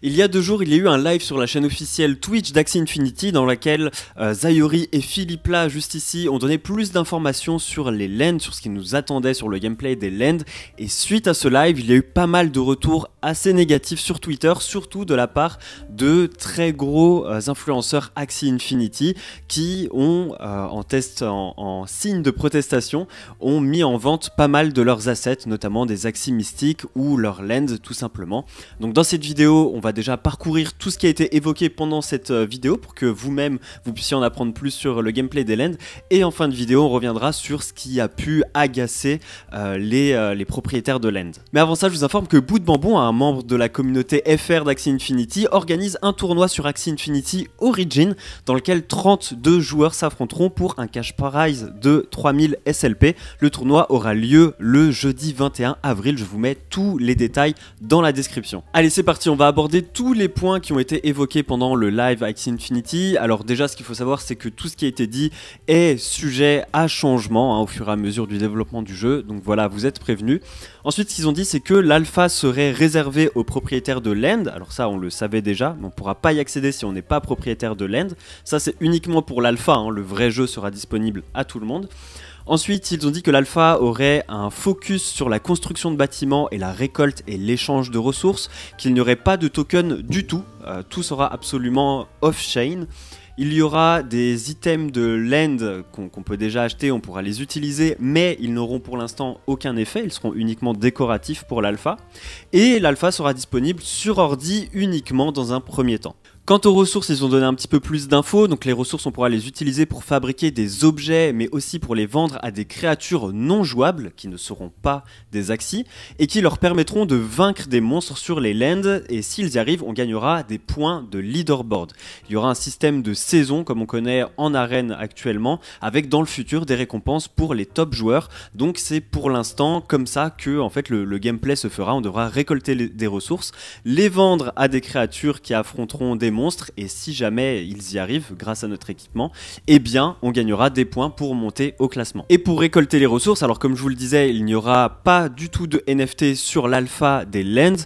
Il y a deux jours, il y a eu un live sur la chaîne officielle Twitch d'Axie Infinity dans laquelle euh, Zayori et Philippe là, juste ici, ont donné plus d'informations sur les lands, sur ce qui nous attendait sur le gameplay des lands. Et suite à ce live, il y a eu pas mal de retours assez négatifs sur Twitter, surtout de la part de très gros euh, influenceurs Axie Infinity qui ont, euh, en test, en, signe de protestation, ont mis en vente pas mal de leurs assets, notamment des Axie Mystiques ou leurs lands tout simplement. Donc dans cette vidéo, on va déjà parcourir tout ce qui a été évoqué pendant cette euh, vidéo pour que vous-même vous puissiez en apprendre plus sur le gameplay des lands. Et en fin de vidéo, on reviendra sur ce qui a pu agacer euh, euh, les, propriétaires de Lend. Mais avant ça, je vous informe que Bout de Bambon, un membre de la communauté FR d'Axie Infinity, organise un tournoi sur Axie Infinity Origin dans lequel 32 joueurs s'affronteront pour un cash prize de 3000 SLP. Le tournoi aura lieu le jeudi 21 avril. Je vous mets tous les détails dans la description. Allez, c'est parti, on va aborder tous les points qui ont été évoqués pendant le live x Infinity. Alors déjà, ce qu'il faut savoir, c'est que tout ce qui a été dit est sujet à changement hein, au fur et à mesure du développement du jeu. Donc voilà, vous êtes prévenus. Ensuite, ce qu'ils ont dit, c'est que l'alpha serait réservé aux propriétaires de land. Alors ça, on le savait déjà, mais on ne pourra pas y accéder si on n'est pas propriétaire de land. Ça, c'est uniquement pour l'alpha. Hein. Le vrai jeu sera disponible à tout le monde. Ensuite, ils ont dit que l'alpha aurait un focus sur la construction de bâtiments et la récolte et l'échange de ressources, qu'il n'y aurait pas de token du tout, euh, tout sera absolument off-chain. Il y aura des items de land qu'on peut déjà acheter, on pourra les utiliser, mais ils n'auront pour l'instant aucun effet, ils seront uniquement décoratifs pour l'alpha. Et l'alpha sera disponible sur ordi uniquement dans un premier temps. Quant aux ressources, ils ont donné un petit peu plus d'infos. Donc les ressources, on pourra les utiliser pour fabriquer des objets, mais aussi pour les vendre à des créatures non jouables, qui ne seront pas des axis, et qui leur permettront de vaincre des monstres sur les lands. Et s'ils y arrivent, on gagnera des points de leaderboard. Il y aura un système de saison, comme on connaît en arène actuellement, avec dans le futur des récompenses pour les top joueurs. Donc c'est pour l'instant comme ça que en fait le, gameplay se fera. On devra récolter des ressources, les vendre à des créatures qui affronteront des monstres et si jamais ils y arrivent, grâce à notre équipement, eh bien, on gagnera des points pour monter au classement. Et pour récolter les ressources, alors comme je vous le disais, il n'y aura pas du tout de NFT sur l'alpha des lands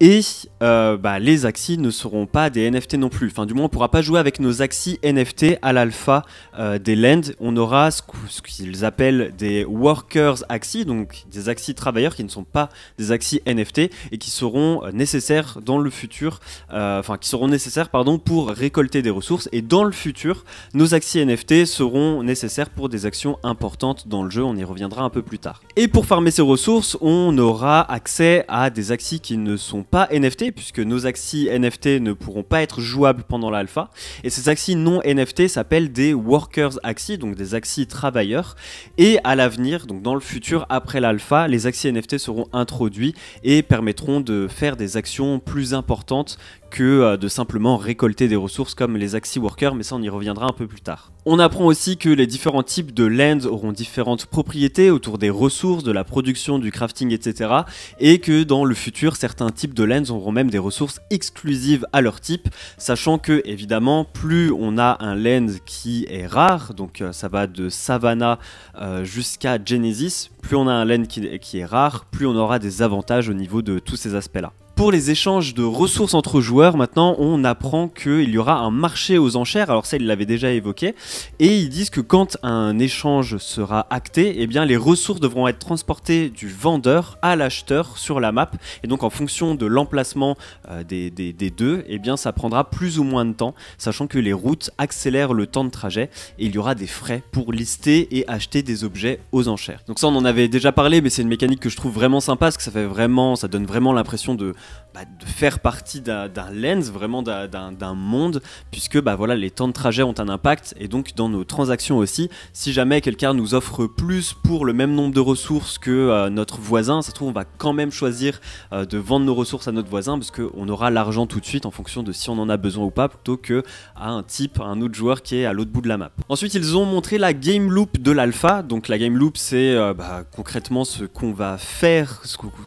Et euh, bah, les axis ne seront pas des NFT non plus. Enfin, du moins, on pourra pas jouer avec nos axis NFT à l'alpha euh, des lands On aura ce qu'ils appellent des workers axis, donc des axis travailleurs qui ne sont pas des axis NFT et qui seront euh, nécessaires dans le futur, enfin, qui seront nécessaires pour récolter des ressources. Et dans le futur, nos axes NFT seront nécessaires pour des actions importantes dans le jeu. On y reviendra un peu plus tard. Et pour farmer ces ressources, on aura accès à des axes qui ne sont pas NFT, puisque nos axes NFT ne pourront pas être jouables pendant l'alpha. Et ces axes non NFT s'appellent des workers axis, donc des axis travailleurs. Et à l'avenir, donc dans le futur, après l'alpha, les axes NFT seront introduits et permettront de faire des actions plus importantes que euh, de simplement récolter des ressources comme les Axis Workers, mais ça on y reviendra un peu plus tard. On apprend aussi que les différents types de Lens auront différentes propriétés autour des ressources, de la production, du crafting, etc. Et que dans le futur, certains types de Lens auront même des ressources exclusives à leur type, sachant que évidemment, plus on a un land qui est rare, donc euh, ça va de Savannah euh, jusqu'à Genesis, plus on a un land qui est rare, plus on aura des avantages au niveau de tous ces aspects-là. Pour les échanges de ressources entre joueurs, maintenant, on apprend qu'il y aura un marché aux enchères. Alors ça, ils l'avaient déjà évoqué. Et ils disent que quand un échange sera acté, eh bien, les ressources devront être transportées du vendeur à l'acheteur sur la map. Et donc, en fonction de l'emplacement euh, des, deux, eh bien, ça prendra plus ou moins de temps, sachant que les routes accélèrent le temps de trajet et il y aura des frais pour lister et acheter des objets aux enchères. Donc ça, on en avait déjà parlé, mais c'est une mécanique que je trouve vraiment sympa parce que ça fait vraiment, ça donne vraiment l'impression de bah, de faire partie d'un lens, vraiment d'un monde, puisque bah, voilà, les temps de trajet ont un impact, et donc dans nos transactions aussi, si jamais quelqu'un nous offre plus pour le même nombre de ressources que euh, notre voisin, ça se trouve on va quand même choisir euh, de vendre nos ressources à notre voisin, parce qu'on aura l'argent tout de suite en fonction de si on en a besoin ou pas, plutôt que à un type, un autre joueur qui est à l'autre bout de la map. Ensuite, ils ont montré la game loop de l'alpha, donc la game loop c'est euh, bah, concrètement ce qu'on va faire,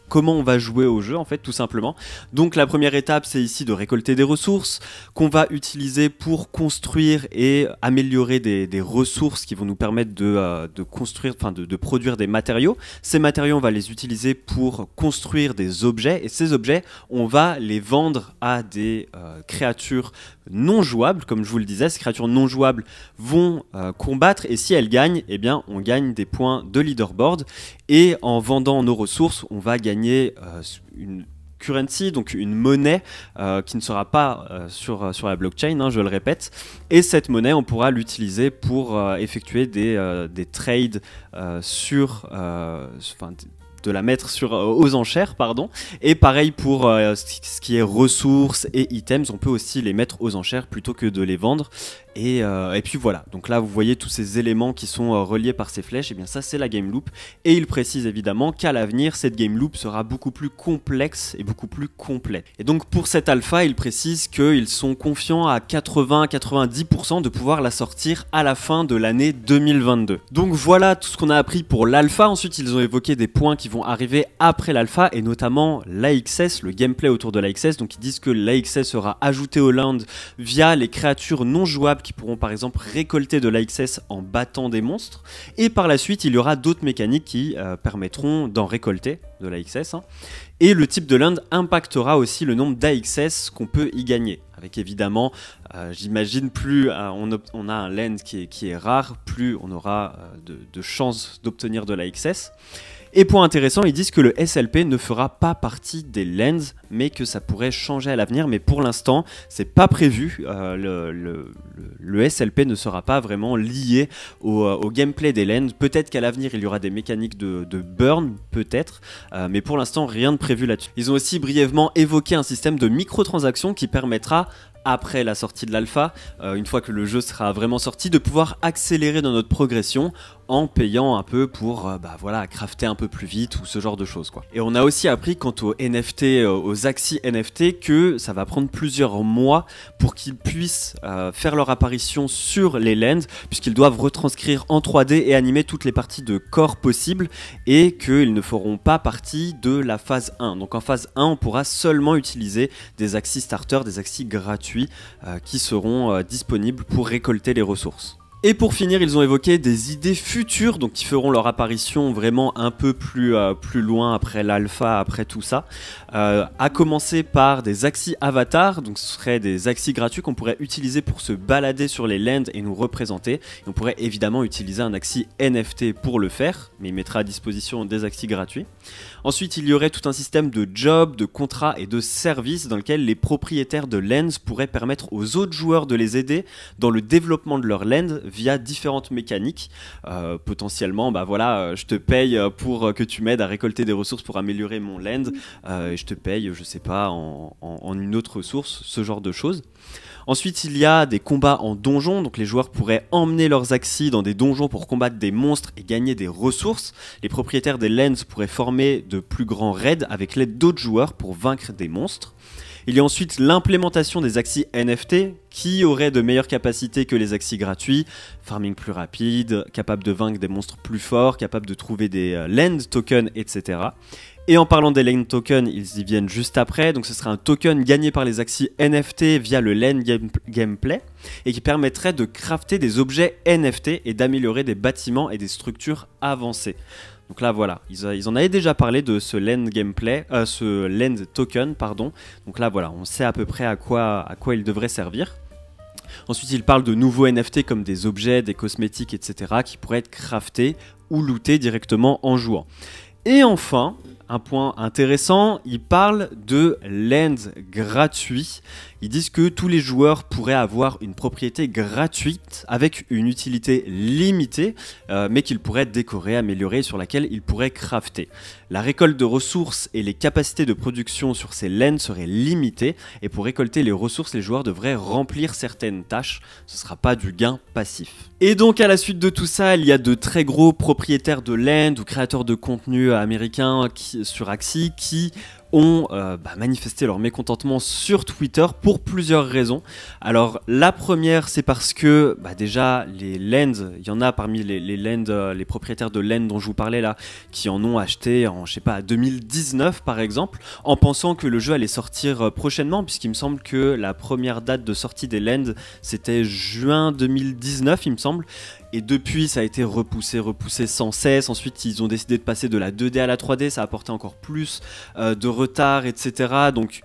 comment on va jouer au jeu en fait tout simplement. Donc la première étape, c'est ici de récolter des ressources qu'on va utiliser pour construire et améliorer des, ressources qui vont nous permettre de, euh, construire, enfin de, produire des matériaux. Ces matériaux, on va les utiliser pour construire des objets et ces objets, on va les vendre à des euh, créatures non jouables, comme je vous le disais. Ces créatures non jouables vont euh, combattre et si elles gagnent, et eh bien on gagne des points de leaderboard et en vendant nos ressources, on va gagner une currency, donc une monnaie euh, qui ne sera pas euh, sur, euh, sur la blockchain, hein, je le répète. Et cette monnaie, on pourra l'utiliser pour effectuer des, trades sur... Enfin, de la mettre sur, aux enchères, pardon. Et pareil pour ce qui est ressources et items, on peut aussi les mettre aux enchères plutôt que de les vendre. Euh, et, puis voilà, donc là vous voyez tous ces éléments qui sont euh, reliés par ces flèches, et eh bien ça c'est la game loop. Et il précise évidemment qu'à l'avenir cette game loop sera beaucoup plus complexe et beaucoup plus complète. Et donc pour cette alpha, il précise qu'ils sont confiants à 80-90% de pouvoir la sortir à la fin de l'année 2022. Donc voilà tout ce qu'on a appris pour l'alpha. Ensuite ils ont évoqué des points qui vont arriver après l'alpha et notamment l'AXS, le gameplay autour de l'AXS. Donc ils disent que l'AXS sera ajouté au land via les créatures non jouables qui pourront par exemple récolter de l'AXS en battant des monstres. Et par la suite, il y aura d'autres mécaniques qui euh, permettront d'en récolter de l'AXS. Hein. Et le type de land impactera aussi le nombre d'AXS qu'on peut y gagner. Avec évidemment, euh, j'imagine, plus euh, on, a un land qui est, rare, plus on aura de, de chances d'obtenir de l'AXS. Et point intéressant, ils disent que le SLP ne fera pas partie des lens, mais que ça pourrait changer à l'avenir. Mais pour l'instant, c'est pas prévu. Euh, le, SLP ne sera pas vraiment lié euh, au, gameplay des lens. Peut-être qu'à l'avenir, il y aura des mécaniques de, burn, peut-être. Euh, mais pour l'instant, rien de prévu là-dessus. Ils ont aussi brièvement évoqué un système de microtransactions qui permettra après la sortie de l'alpha, une fois que le jeu sera vraiment sorti, de pouvoir accélérer dans notre progression en payant un peu pour euh, bah voilà crafter un peu plus vite ou ce genre de choses quoi. Et on a aussi appris quant euh, aux NFT, aux axi NFT que ça va prendre plusieurs mois pour qu'ils puissent euh, faire leur apparition sur les lens puisqu'ils doivent retranscrire en 3D et animer toutes les parties de corps possibles et qu'ils ne feront pas partie de la phase 1. Donc en phase 1 on pourra seulement utiliser des axi starter, des axis gratuits qui seront disponibles pour récolter les ressources. Et pour finir, ils ont évoqué des idées futures, donc qui feront leur apparition vraiment un peu plus, euh, plus loin après l'alpha, après tout ça. A euh, à commencer par des axis avatars, donc ce seraient des axis gratuits qu'on pourrait utiliser pour se balader sur les lands et nous représenter. on pourrait évidemment utiliser un axi NFT pour le faire, mais il mettra à disposition des axis gratuits. Ensuite, il y aurait tout un système de jobs, de contrats et de services dans lequel les propriétaires de lands pourraient permettre aux autres joueurs de les aider dans le développement de leur land via différentes mécaniques. Euh, potentiellement, bah voilà, euh, je te paye euh, pour que tu m'aides à récolter des ressources pour améliorer mon land, et je te paye, je sais pas, en, une autre ressource, ce genre de choses. Ensuite, il y a des combats en donjon, donc les joueurs pourraient emmener leurs axes dans des donjons pour combattre des monstres et gagner des ressources. Les propriétaires des lands pourraient former de plus grands raids avec l'aide d'autres joueurs pour vaincre des monstres. Il y a ensuite l'implémentation des axis NFT qui auraient de meilleures capacités que les axis gratuits, farming plus rapide, capable de vaincre des monstres plus forts, capable de trouver des euh, land tokens, etc. Et en parlant des land tokens, ils y viennent juste après. Donc ce sera un token gagné par les axis NFT via le land gameplay et qui permettrait de crafter des objets NFT et d'améliorer des bâtiments et des structures avancées. Donc là, voilà, ils, en avaient déjà parlé de ce land gameplay, euh, ce land token, pardon. Donc là, voilà, on sait à peu près à quoi, à quoi il devrait servir. Ensuite, ils parlent de nouveaux NFT comme des objets, des cosmétiques, etc., qui pourraient être craftés ou lootés directement en jouant. Et enfin, un point intéressant, ils parlent de land gratuit. Ils disent que tous les joueurs pourraient avoir une propriété gratuite avec une utilité limitée, euh, mais qu'ils pourraient décorer, améliorer, sur laquelle ils pourraient crafter. La récolte de ressources et les capacités de production sur ces lands seraient limitées, et pour récolter les ressources, les joueurs devraient remplir certaines tâches. Ce ne sera pas du gain passif. Et donc à la suite de tout ça, il y a de très gros propriétaires de land ou créateurs de contenu américains qui sur Axie qui ont euh, bah, manifesté leur mécontentement sur Twitter pour plusieurs raisons. Alors la première, c'est parce que bah, déjà les Lends, il y en a parmi les, les euh, les propriétaires de Lends dont je vous parlais là, qui en ont acheté en je sais pas 2019 par exemple, en pensant que le jeu allait sortir euh, prochainement, puisqu'il me semble que la première date de sortie des Lends c'était juin 2019 il me semble, et depuis, ça a été repoussé, repoussé sans cesse. Ensuite, ils ont décidé de passer de la 2D à la 3D. Ça a apporté encore plus euh, de retard, etc. Donc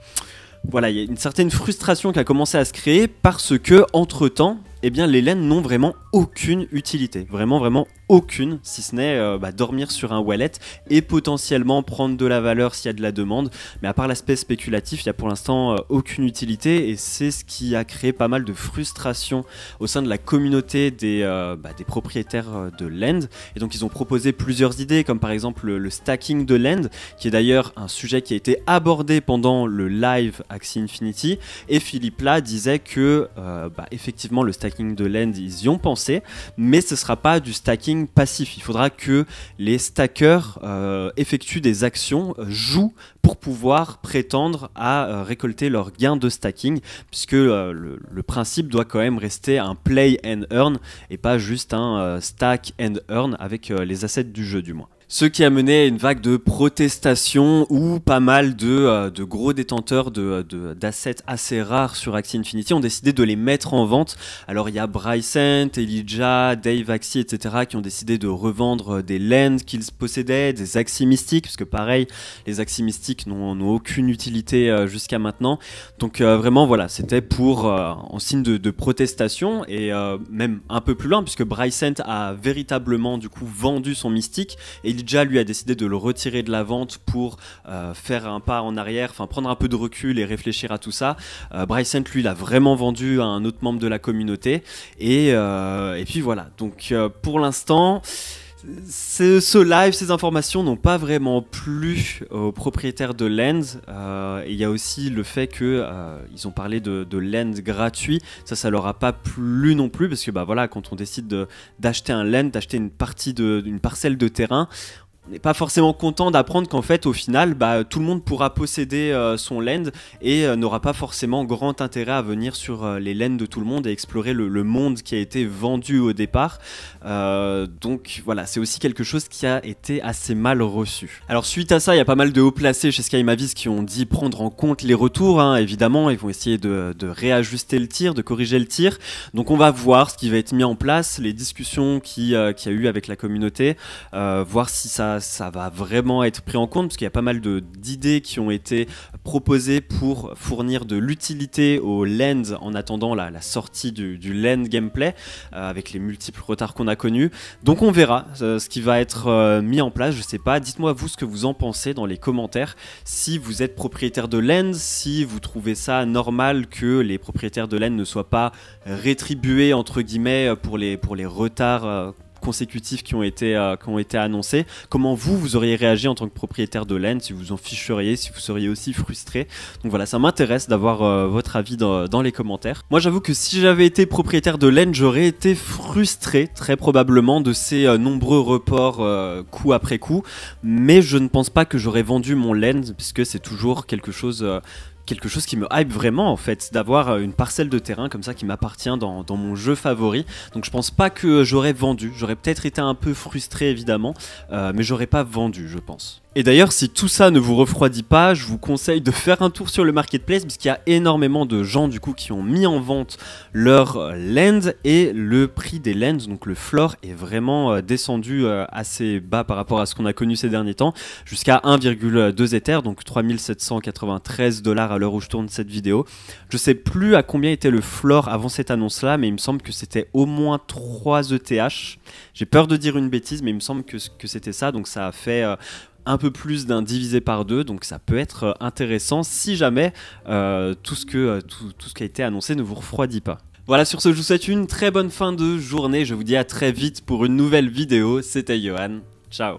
voilà, il y a une certaine frustration qui a commencé à se créer parce que, entre-temps, eh bien, les laines n'ont vraiment aucune utilité. Vraiment, vraiment aucune, si ce n'est euh, bah, dormir sur un wallet et potentiellement prendre de la valeur s'il y a de la demande. Mais à part l'aspect spéculatif, il n'y a pour l'instant euh, aucune utilité et c'est ce qui a créé pas mal de frustration au sein de la communauté des, euh, bah, propriétaires de land. Et donc ils ont proposé plusieurs idées, comme par exemple le, stacking de land, qui est d'ailleurs un sujet qui a été abordé pendant le live Axie Infinity. Et Philippe là disait que bah, effectivement le stacking de land, ils y ont pensé, mais ce ne sera pas du stacking passif. Il faudra que les stackers euh, effectuent des actions, euh, jouent pour pouvoir prétendre à euh, récolter leurs gains de stacking, puisque le, principe doit quand même rester un play and earn et pas juste un stack and earn avec les assets du jeu du moins. Ce qui a mené à une vague de protestations où pas mal de, euh, gros détenteurs euh, d'assets assez rares sur Axie Infinity ont décidé de les mettre en vente. Alors il y a Brycent, Elijah, Dave Axie, etc. qui ont décidé de revendre euh, des lands qu'ils possédaient, des Axie mystiques, parce que pareil, les Axie mystiques n'ont aucune utilité jusqu'à maintenant. Donc vraiment voilà, c'était pour en signe de, protestation et même un peu plus loin puisque Brycent a véritablement du coup vendu son mystique et déjà lui, a décidé de le retirer de la vente pour euh, faire un pas en arrière, enfin prendre un peu de recul et réfléchir à tout ça. Euh, Brycent, lui, l'a vraiment vendu à un autre membre de la communauté. Et, euh, et puis voilà. Donc pour l'instant ce, ce, live, ces informations n'ont pas vraiment plu aux propriétaires de Lens. Euh, il y a aussi le fait qu'ils euh, ont parlé de, de, Lens gratuit. Ça, ça leur a pas plu non plus, parce que bah voilà, quand on décide d'acheter un land, d'acheter une partie d'une parcelle de terrain, n'est pas forcément content d'apprendre qu'en fait au final bah, tout le monde pourra posséder euh, son land et euh, n'aura pas forcément grand intérêt à venir sur euh, les lands de tout le monde et explorer le, monde qui a été vendu au départ. donc voilà, c'est aussi quelque chose qui a été assez mal reçu. Alors suite à ça, il y a pas mal de hauts placés chez Sky qui ont dit prendre en compte les retours, hein, évidemment, ils vont essayer de, réajuster le tir, de corriger le tir. Donc on va voir ce qui va être mis en place, les discussions qu'il qui y a eu avec la communauté, voir si ça ça va vraiment être pris en compte, parce qu'il y a pas mal d'idées qui ont été proposées pour fournir de l'utilité au lens en attendant la, sortie du, du, lens gameplay, euh, avec les multiples retards qu'on a connus. Donc on verra euh, ce qui va être euh, mis en place, je sais pas. Dites-moi vous ce que vous en pensez dans les commentaires. Si vous êtes propriétaire de lens, si vous trouvez ça normal que les propriétaires de lens ne soient pas rétribués entre guillemets pour les, pour les retards consécutifs qui ont été, euh, ont été annoncés. Comment vous, vous auriez réagi en tant que propriétaire de laine, si vous en ficheriez, si vous seriez aussi frustré. Donc voilà, ça m'intéresse d'avoir euh, votre avis dans, les commentaires. Moi, j'avoue que si j'avais été propriétaire de laine, j'aurais été frustré, très probablement, de ces euh, nombreux reports coup après coup. Mais je ne pense pas que j'aurais vendu mon laine, puisque c'est toujours quelque chose quelque chose qui me hype vraiment en fait, d'avoir euh, une parcelle de terrain comme ça qui m'appartient dans, mon jeu favori. Donc je pense pas que j'aurais vendu, j'aurais peut-être été un peu frustré évidemment, euh, mais j'aurais pas vendu je pense. Et d'ailleurs, si tout ça ne vous refroidit pas, je vous conseille de faire un tour sur le marketplace puisqu'il y a énormément de gens du coup qui ont mis en vente leurs euh, lens et le prix des lens, donc le floor, est vraiment euh, descendu euh, assez bas par rapport à ce qu'on a connu ces derniers temps, jusqu'à 1,2 Ether, donc 3793 dollars à l'heure où je tourne cette vidéo. Je sais plus à combien était le floor avant cette annonce-là, mais il me semble que c'était au moins 3 ETH. J'ai peur de dire une bêtise, mais il me semble que, c'était ça, donc ça a fait un peu plus d'un divisé par deux, donc ça peut être euh, intéressant si jamais euh, tout, ce que, euh, tout ce qui a été annoncé ne vous refroidit pas. Voilà, sur ce, je vous souhaite une très bonne fin de journée. Je vous dis à très vite pour une nouvelle vidéo. C'était Johan. Ciao